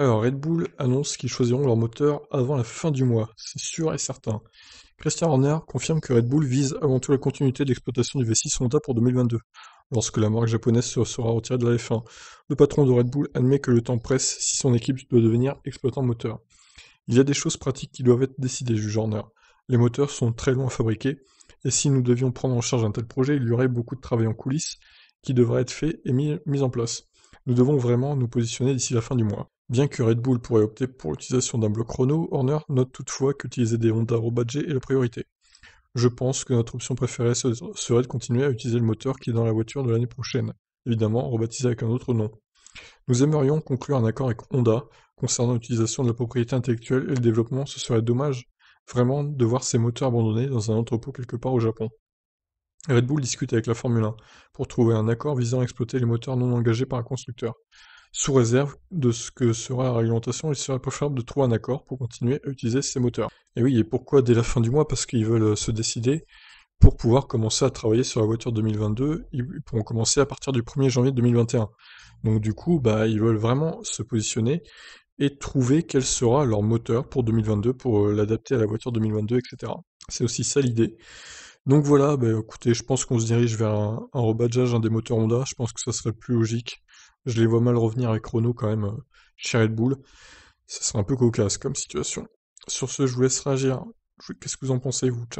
Alors, Red Bull annonce qu'ils choisiront leur moteur avant la fin du mois, c'est sûr et certain. Christian Horner confirme que Red Bull vise avant tout la continuité d'exploitation du V6 Honda pour 2022, lorsque la marque japonaise sera retirée de la F1. Le patron de Red Bull admet que le temps presse si son équipe doit devenir exploitant moteur. Il y a des choses pratiques qui doivent être décidées, juge Horner. Les moteurs sont très longs à fabriquer, et si nous devions prendre en charge un tel projet, il y aurait beaucoup de travail en coulisses qui devrait être fait et mis en place. Nous devons vraiment nous positionner d'ici la fin du mois. Bien que Red Bull pourrait opter pour l'utilisation d'un bloc chrono, Horner note toutefois qu'utiliser des Honda Robadget est la priorité. Je pense que notre option préférée serait de continuer à utiliser le moteur qui est dans la voiture de l'année prochaine, évidemment rebaptisé avec un autre nom. Nous aimerions conclure un accord avec Honda concernant l'utilisation de la propriété intellectuelle et le développement, ce serait dommage vraiment de voir ces moteurs abandonnés dans un entrepôt quelque part au Japon. Red Bull discute avec la Formule 1 pour trouver un accord visant à exploiter les moteurs non engagés par un constructeur sous réserve de ce que sera la réglementation, il serait préférable de trouver un accord pour continuer à utiliser ces moteurs. Et oui, et pourquoi dès la fin du mois Parce qu'ils veulent euh, se décider pour pouvoir commencer à travailler sur la voiture 2022. Ils pourront commencer à partir du 1er janvier 2021. Donc du coup, bah, ils veulent vraiment se positionner et trouver quel sera leur moteur pour 2022, pour euh, l'adapter à la voiture 2022, etc. C'est aussi ça l'idée. Donc voilà, bah, écoutez, je pense qu'on se dirige vers un, un rebadgeage des moteurs Honda. Je pense que ça serait plus logique je les vois mal revenir avec Renault quand même euh, chez Red Bull. Ce serait un peu cocasse comme situation. Sur ce, je vous laisse réagir. Qu'est-ce que vous en pensez, vous Ciao